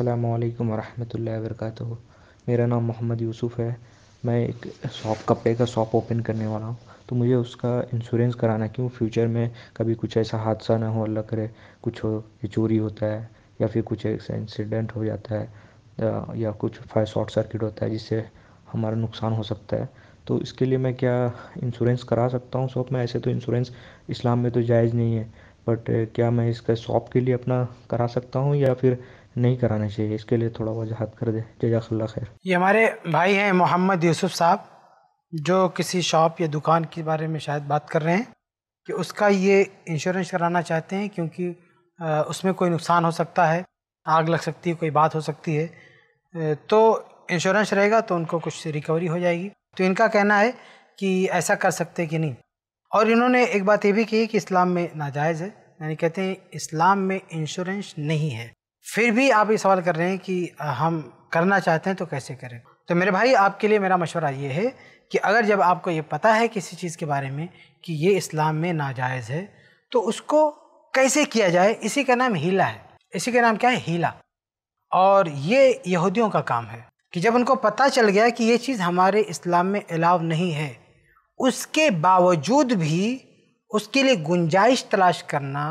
अल्लाम वरहमल वरक मेरा नाम मोहम्मद यूसुफ़ है मैं एक शॉप कपड़े का शॉप ओपन करने वाला हूँ तो मुझे उसका इंश्योरेंस कराना क्यों फ्यूचर में कभी कुछ ऐसा हादसा ना हो अल्लाह करे कुछ हो चोरी होता है या फिर कुछ ऐसा इंसिडेंट हो जाता है या कुछ फायर शॉर्ट सर्किट होता है जिससे हमारा नुकसान हो सकता है तो इसके लिए मैं क्या इंश्योरेंस करा सकता हूँ शॉप में ऐसे तो इंश्योरेंस इस्लाम में तो जायज़ नहीं है बट क्या मैं इसका शॉप के लिए अपना करा सकता हूँ या फिर नहीं कराना चाहिए इसके लिए थोड़ा वजाहत कर दे जजाकल्ला खैर ये हमारे भाई हैं मोहम्मद यूसुफ साहब जो किसी शॉप या दुकान के बारे में शायद बात कर रहे हैं कि उसका ये इंश्योरेंस कराना चाहते हैं क्योंकि उसमें कोई नुकसान हो सकता है आग लग सकती है कोई बात हो सकती है तो इंश्योरेंस रहेगा तो उनको कुछ रिकवरी हो जाएगी तो इनका कहना है कि ऐसा कर सकते कि नहीं और इन्होंने एक बात ये भी कही कि इस्लाम में नाजायज़ है यानी कहते हैं इस्लाम में इंश्योरेंस नहीं है फिर भी आप ये सवाल कर रहे हैं कि हम करना चाहते हैं तो कैसे करें तो मेरे भाई आपके लिए मेरा मशवरा ये है कि अगर जब आपको ये पता है किसी चीज़ के बारे में कि ये इस्लाम में नाजायज़ है तो उसको कैसे किया जाए इसी का नाम हीला है इसी का नाम क्या है हीला और ये यहूदियों का काम है कि जब उनको पता चल गया कि ये चीज़ हमारे इस्लाम में अलाव नहीं है उसके बावजूद भी उसके लिए गुंजाइश तलाश करना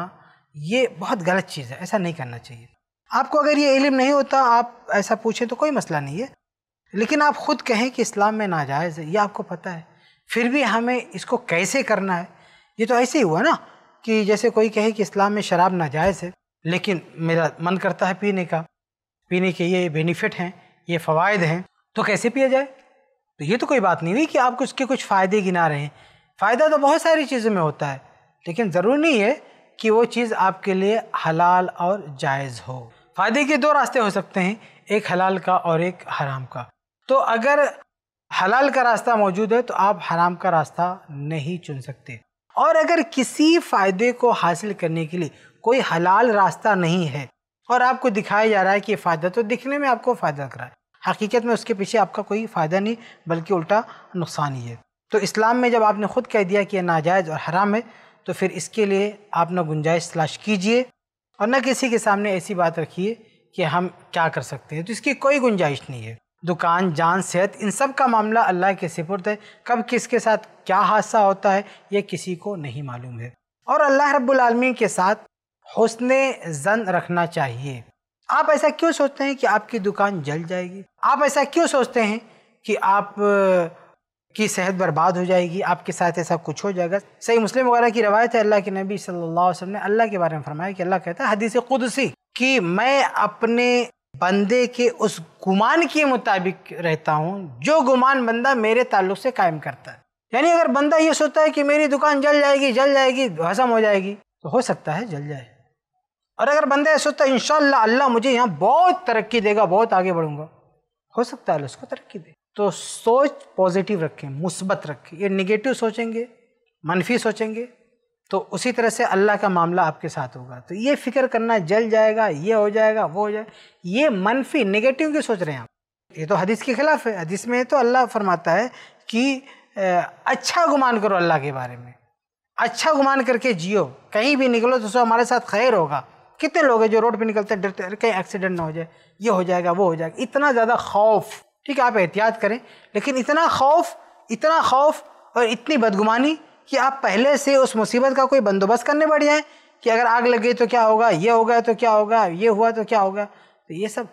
ये बहुत गलत चीज़ है ऐसा नहीं करना चाहिए आपको अगर ये इलम नहीं होता आप ऐसा पूछें तो कोई मसला नहीं है लेकिन आप ख़ुद कहें कि इस्लाम में नाजायज़ है ये आपको पता है फिर भी हमें इसको कैसे करना है ये तो ऐसे ही हुआ ना कि जैसे कोई कहे कि इस्लाम में शराब नाजायज़ है लेकिन मेरा मन करता है पीने का पीने के ये बेनिफिट हैं ये फ़वाद हैं तो कैसे पिया जाए तो ये तो कोई बात नहीं हुई कि आपको उसके कुछ फ़ायदे गिना रहे हैं फ़ायदा तो बहुत सारी चीज़ों में होता है लेकिन ज़रूरी नहीं है कि वो चीज़ आपके लिए हलाल और जायज़ हो फ़ायदे के दो रास्ते हो सकते हैं एक हलाल का और एक हराम का तो अगर हलाल का रास्ता मौजूद है तो आप हराम का रास्ता नहीं चुन सकते और अगर किसी फ़ायदे को हासिल करने के लिए कोई हलाल रास्ता नहीं है और आपको दिखाया जा रहा है कि फ़ायदा तो दिखने में आपको फ़ायदा करा है हकीकत में उसके पीछे आपका कोई फ़ायदा नहीं बल्कि उल्टा नुकसान ही है तो इस्लाम में जब आपने ख़ुद कह दिया कि यह नाजायज़ और हराम है तो फिर इसके लिए आप ना गुंजाइश तलाश कीजिए और न किसी के सामने ऐसी बात रखिए कि हम क्या कर सकते हैं तो इसकी कोई गुंजाइश नहीं है दुकान जान सेहत इन सब का मामला अल्लाह के सिपुर्द है कब किसके साथ क्या हादसा होता है ये किसी को नहीं मालूम है और अल्लाह रब्बुलमी के साथ हौसन जन रखना चाहिए आप ऐसा क्यों सोचते हैं कि आपकी दुकान जल जाएगी आप ऐसा क्यों सोचते हैं कि आप कि सेहत बर्बाद हो जाएगी आपके साथ ऐसा कुछ हो जाएगा सही मुस्लिम वगैरह की रवायत है अल्लाह के नबी सल्लल्लाहु अलैहि वसल्लम ने अल्लाह के बारे में फरमाया कि अल्लाह कहता है हदीस कुदसी कि मैं अपने बंदे के उस गुमान के मुताबिक रहता हूँ जो गुमान बंदा मेरे ताल्लुक से कायम करता है यानी अगर बंदा ये सोचता है कि मेरी दुकान जल जाएगी जल जाएगी हजम हो जाएगी तो हो सकता है जल जाए और अगर बंदा ये सोचता है इन अल्लाह मुझे यहाँ बहुत तरक्की देगा बहुत आगे बढ़ूंगा हो सकता है उसको तरक्की दे तो सोच पॉजिटिव रखें मुस्बत रखें ये निगेटिव सोचेंगे मनफी सोचेंगे तो उसी तरह से अल्लाह का मामला आपके साथ होगा तो ये फिक्र करना जल जाएगा ये हो जाएगा वो हो जाएगा ये मनफी निगेटिव क्यों सोच रहे हैं आप ये तो हदीस के ख़िलाफ़ है हदीस में तो अल्लाह फरमाता है कि अच्छा गुमान करो अल्लाह के बारे में अच्छा गुमान करके जियो कहीं भी निकलो तो सो हमारे साथ खैर होगा कितने लोग हैं जो रोड पे निकलते हैं डरते कहीं एक्सीडेंट ना हो जाए ये हो जाएगा वो हो जाएगा इतना ज़्यादा खौफ ठीक है आप एहतियात करें लेकिन इतना खौफ इतना खौफ और इतनी बदगुमानी कि आप पहले से उस मुसीबत का कोई बंदोबस्त करने पड़ जाएँ कि अगर आग लग गई तो क्या होगा ये होगा तो क्या होगा ये हुआ तो क्या होगा तो ये सब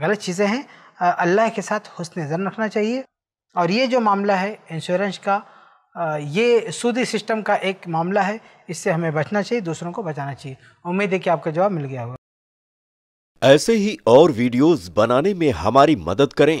गलत चीज़ें हैं अल्लाह के साथ हुसन जन रखना चाहिए और ये जो मामला है इंश्योरेंस का ये सूदी सिस्टम का एक मामला है इससे हमें बचना चाहिए दूसरों को बचाना चाहिए उम्मीद है कि आपका जवाब मिल गया होगा ऐसे ही और वीडियोस बनाने में हमारी मदद करें